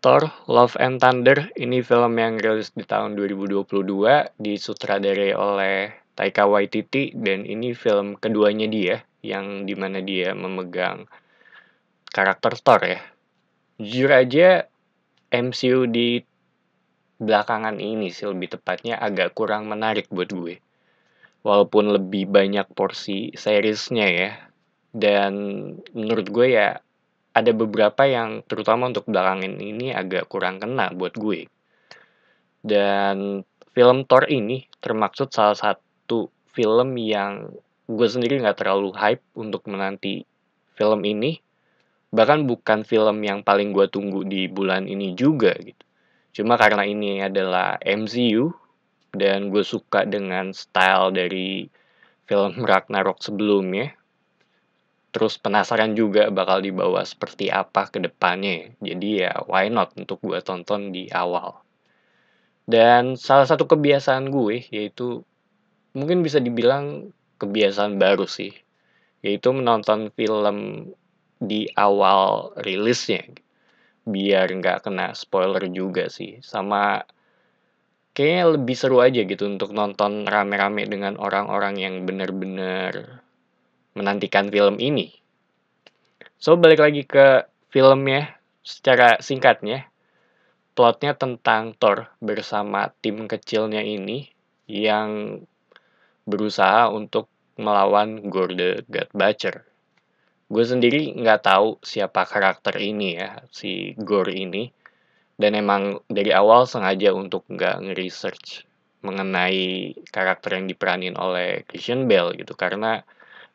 Thor, Love and Thunder ini film yang rilis di tahun 2022 disutradarai oleh Taika Waititi dan ini film keduanya dia yang dimana dia memegang karakter Thor ya. Jujur aja MCU di belakangan ini sih lebih tepatnya agak kurang menarik buat gue. Walaupun lebih banyak porsi seriesnya ya. Dan menurut gue ya ada beberapa yang terutama untuk belakangan ini agak kurang kena buat gue. Dan film Thor ini termaksud salah satu film yang gue sendiri nggak terlalu hype untuk menanti film ini. Bahkan bukan film yang paling gue tunggu di bulan ini juga gitu. Cuma karena ini adalah MCU dan gue suka dengan style dari film Ragnarok sebelumnya, terus penasaran juga bakal dibawa seperti apa ke depannya. Jadi ya why not untuk gue tonton di awal. Dan salah satu kebiasaan gue yaitu mungkin bisa dibilang kebiasaan baru sih. Yaitu menonton film di awal rilisnya. Biar nggak kena spoiler juga sih. Sama kayaknya lebih seru aja gitu untuk nonton rame-rame dengan orang-orang yang bener-bener menantikan film ini. So, balik lagi ke filmnya secara singkatnya. Plotnya tentang Thor bersama tim kecilnya ini yang berusaha untuk melawan Gorde God Butcher. Gue sendiri nggak tahu siapa karakter ini ya, si Gore ini. Dan emang dari awal sengaja untuk nggak nge-research mengenai karakter yang diperanin oleh Christian Bale gitu. Karena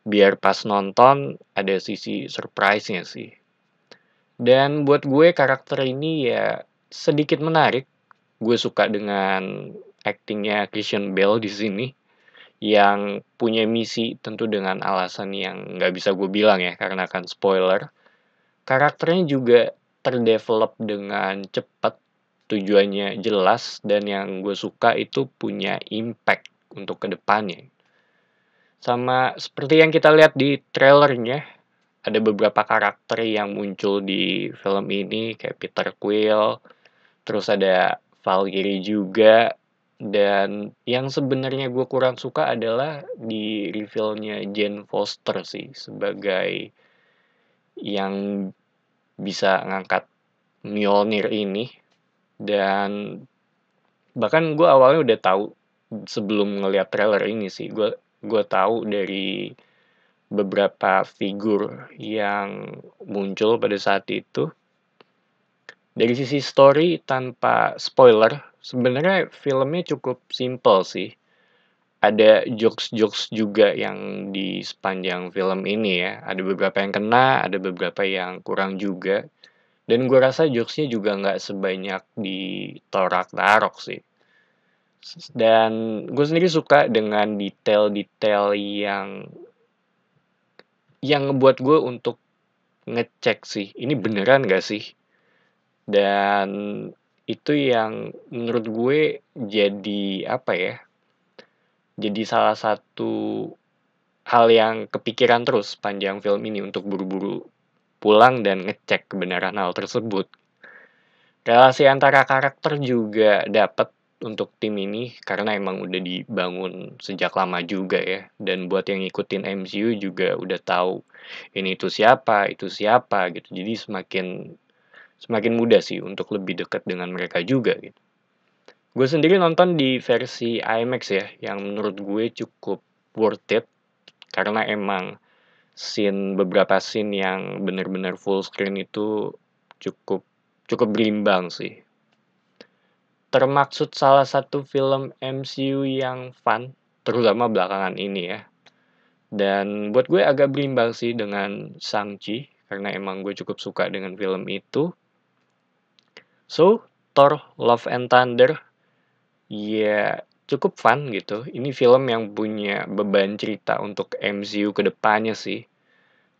biar pas nonton ada sisi surprise-nya sih. Dan buat gue karakter ini ya sedikit menarik. Gue suka dengan actingnya Christian Bell di sini yang punya misi tentu dengan alasan yang nggak bisa gue bilang ya karena akan spoiler karakternya juga terdevelop dengan cepat tujuannya jelas dan yang gue suka itu punya impact untuk kedepannya sama seperti yang kita lihat di trailernya, ada beberapa karakter yang muncul di film ini kayak Peter Quill, terus ada Valkyrie juga dan yang sebenarnya gue kurang suka adalah di revealnya Jane Foster sih sebagai yang bisa ngangkat Mjolnir ini dan bahkan gue awalnya udah tahu sebelum ngeliat trailer ini sih gue gue tahu dari beberapa figur yang muncul pada saat itu. Dari sisi story tanpa spoiler, sebenarnya filmnya cukup simple sih. Ada jokes-jokes juga yang di sepanjang film ini ya. Ada beberapa yang kena, ada beberapa yang kurang juga. Dan gue rasa jokesnya juga nggak sebanyak di Torak Tarok sih dan gue sendiri suka dengan detail-detail yang yang ngebuat gue untuk ngecek sih ini beneran gak sih dan itu yang menurut gue jadi apa ya jadi salah satu hal yang kepikiran terus panjang film ini untuk buru-buru pulang dan ngecek kebenaran hal tersebut relasi antara karakter juga dapat untuk tim ini karena emang udah dibangun sejak lama juga ya dan buat yang ngikutin MCU juga udah tahu ini itu siapa itu siapa gitu jadi semakin semakin mudah sih untuk lebih dekat dengan mereka juga gitu gue sendiri nonton di versi IMAX ya yang menurut gue cukup worth it karena emang scene beberapa scene yang benar-benar full screen itu cukup cukup berimbang sih termaksud salah satu film MCU yang fun, terutama belakangan ini ya. Dan buat gue agak berimbang sih dengan Shang-Chi, karena emang gue cukup suka dengan film itu. So, Thor Love and Thunder, ya cukup fun gitu. Ini film yang punya beban cerita untuk MCU kedepannya sih.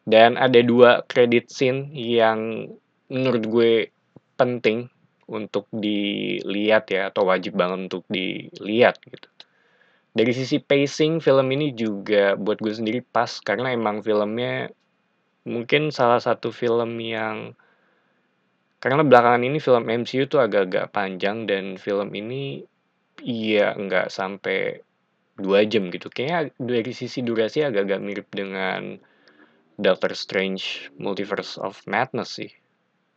Dan ada dua credit scene yang menurut gue penting untuk dilihat ya atau wajib banget untuk dilihat gitu. Dari sisi pacing film ini juga buat gue sendiri pas karena emang filmnya mungkin salah satu film yang karena belakangan ini film MCU tuh agak-agak panjang dan film ini iya nggak sampai dua jam gitu. Kayaknya dari sisi durasi agak-agak mirip dengan Doctor Strange Multiverse of Madness sih.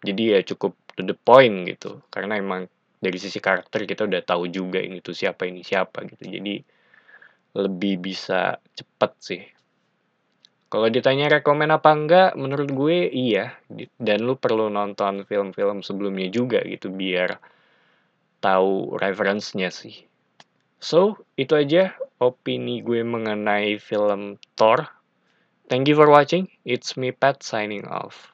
Jadi ya cukup to the point gitu karena emang dari sisi karakter kita udah tahu juga ini tuh siapa ini siapa gitu jadi lebih bisa cepet sih kalau ditanya rekomen apa enggak, menurut gue iya. Dan lu perlu nonton film-film sebelumnya juga gitu biar tahu referensinya sih. So, itu aja opini gue mengenai film Thor. Thank you for watching. It's me Pat signing off.